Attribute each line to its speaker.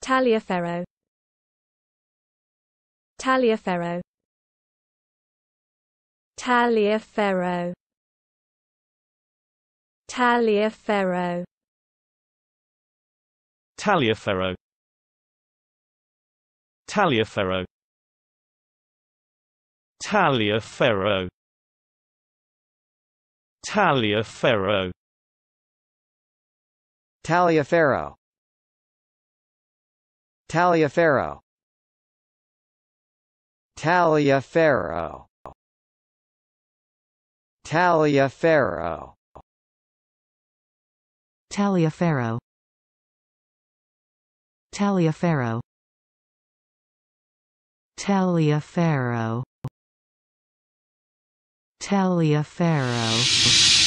Speaker 1: Taliaferro Taliaferro Taliaferro Taliaferro Taliaferro Taliaferro Taliaferro Taliaferro Taliaferro Taliaferro Taliaferro Taliaferro Taliaferro Taliaferro
Speaker 2: Taliaferro Taliaferro